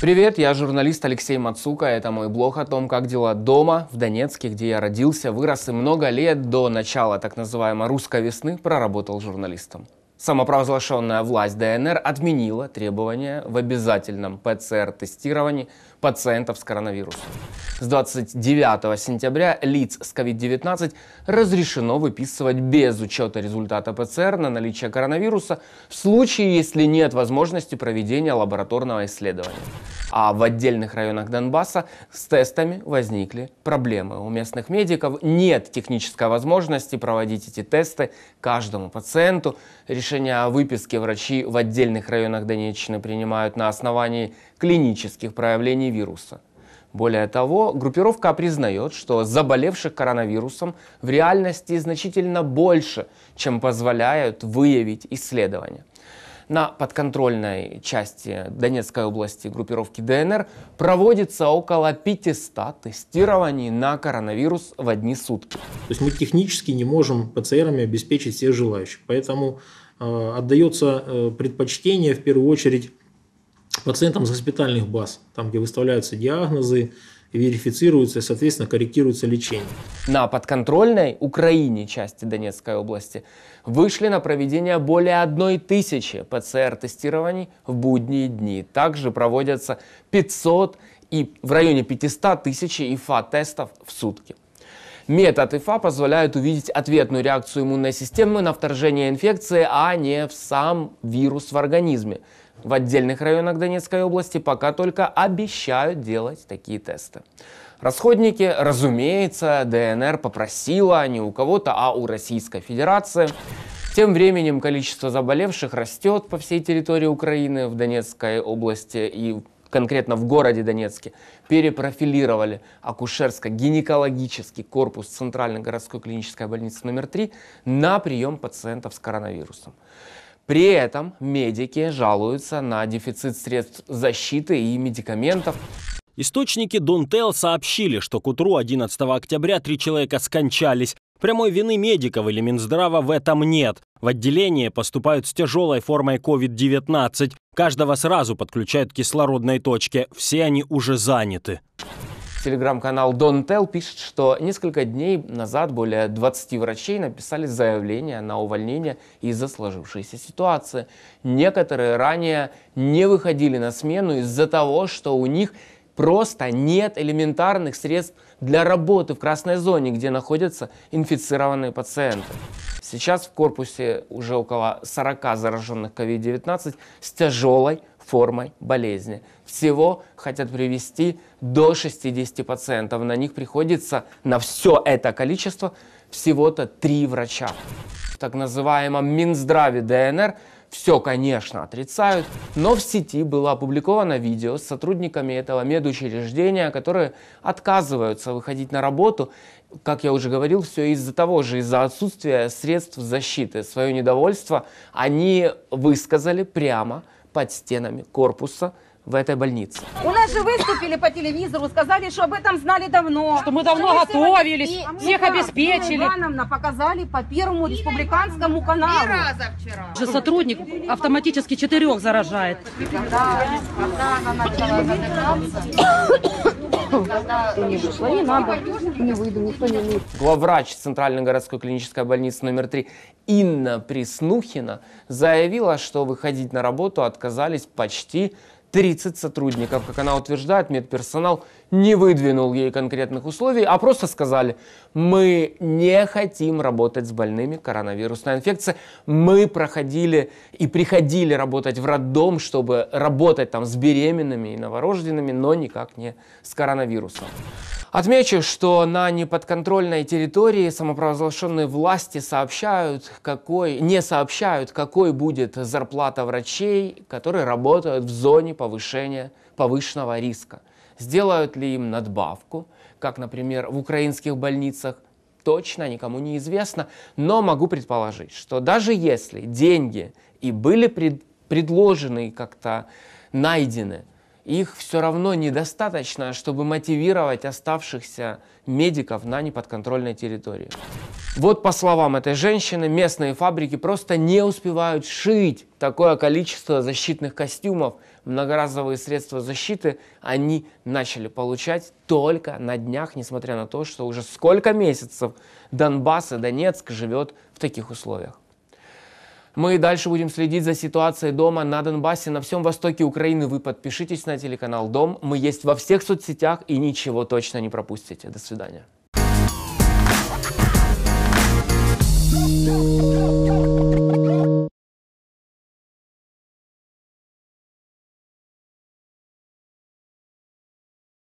Привет, я журналист Алексей Мацука. Это мой блог о том, как дела дома, в Донецке, где я родился, вырос и много лет до начала так называемой «русской весны» проработал журналистом. Самопровозглашенная власть ДНР отменила требования в обязательном ПЦР-тестировании – пациентов с коронавирусом. С 29 сентября лиц с COVID-19 разрешено выписывать без учета результата ПЦР на наличие коронавируса в случае, если нет возможности проведения лабораторного исследования. А в отдельных районах Донбасса с тестами возникли проблемы. У местных медиков нет технической возможности проводить эти тесты каждому пациенту. Решение о выписке врачи в отдельных районах Донеччины принимают на основании клинических проявлений вируса. Более того, группировка признает, что заболевших коронавирусом в реальности значительно больше, чем позволяют выявить исследования. На подконтрольной части Донецкой области группировки ДНР проводится около 500 тестирований на коронавирус в одни сутки. То есть мы технически не можем ПЦРами обеспечить всех желающих, поэтому э, отдается э, предпочтение в первую очередь пациентам с госпитальных баз, там, где выставляются диагнозы, верифицируется и, соответственно, корректируется лечение. На подконтрольной Украине части Донецкой области вышли на проведение более одной тысячи ПЦР-тестирований в будние дни. Также проводятся 500 и в районе 500 тысяч ИФА-тестов в сутки. Метод ИФА позволяет увидеть ответную реакцию иммунной системы на вторжение инфекции, а не в сам вирус в организме – в отдельных районах Донецкой области пока только обещают делать такие тесты. Расходники, разумеется, ДНР попросила а не у кого-то, а у Российской Федерации. Тем временем количество заболевших растет по всей территории Украины, в Донецкой области и конкретно в городе Донецке, перепрофилировали акушерско-гинекологический корпус Центральной городской клинической больницы номер 3 на прием пациентов с коронавирусом. При этом медики жалуются на дефицит средств защиты и медикаментов. Источники Донтел сообщили, что к утру 11 октября три человека скончались. Прямой вины медиков или Минздрава в этом нет. В отделение поступают с тяжелой формой COVID-19. Каждого сразу подключают к кислородной точке. Все они уже заняты. Телеграм-канал Don't Tell пишет, что несколько дней назад более 20 врачей написали заявление на увольнение из-за сложившейся ситуации. Некоторые ранее не выходили на смену из-за того, что у них просто нет элементарных средств для работы в красной зоне, где находятся инфицированные пациенты. Сейчас в корпусе уже около 40 зараженных COVID-19 с тяжелой формой болезни. Всего хотят привести до 60 пациентов. На них приходится на все это количество всего-то три врача. В так называемом Минздраве ДНР все, конечно, отрицают, но в сети было опубликовано видео с сотрудниками этого медучреждения, которые отказываются выходить на работу, как я уже говорил, все из-за того же, из-за отсутствия средств защиты. Свое недовольство они высказали прямо – под стенами корпуса в этой больнице. У нас же выступили по телевизору, сказали, что об этом знали давно. Что мы давно что готовились, и, всех обеспечили. Ирина Ивановна показали по первому Ирина республиканскому каналу. Три раза вчера. Же сотрудник автоматически четырех заражает. Когда, когда она начала не вышла, не надо, не выйду, никто не выйдет. Главврач Центральной городской клинической больницы номер 3 Инна Преснухина заявила, что выходить на работу отказались почти 30 сотрудников, как она утверждает, медперсонал не выдвинул ей конкретных условий, а просто сказали, мы не хотим работать с больными коронавирусной инфекцией. Мы проходили и приходили работать в роддом, чтобы работать там с беременными и новорожденными, но никак не с коронавирусом. Отмечу, что на неподконтрольной территории самопровозглашенные власти сообщают, какой, не сообщают, какой будет зарплата врачей, которые работают в зоне повышения, повышенного риска. Сделают ли им надбавку, как, например, в украинских больницах, точно никому не известно, но могу предположить, что даже если деньги и были пред, предложены как-то найдены их все равно недостаточно, чтобы мотивировать оставшихся медиков на неподконтрольной территории. Вот по словам этой женщины, местные фабрики просто не успевают шить такое количество защитных костюмов. Многоразовые средства защиты они начали получать только на днях, несмотря на то, что уже сколько месяцев Донбасс и Донецк живет в таких условиях. Мы и дальше будем следить за ситуацией дома на Донбассе, на всем востоке Украины. Вы подпишитесь на телеканал «Дом». Мы есть во всех соцсетях и ничего точно не пропустите. До свидания.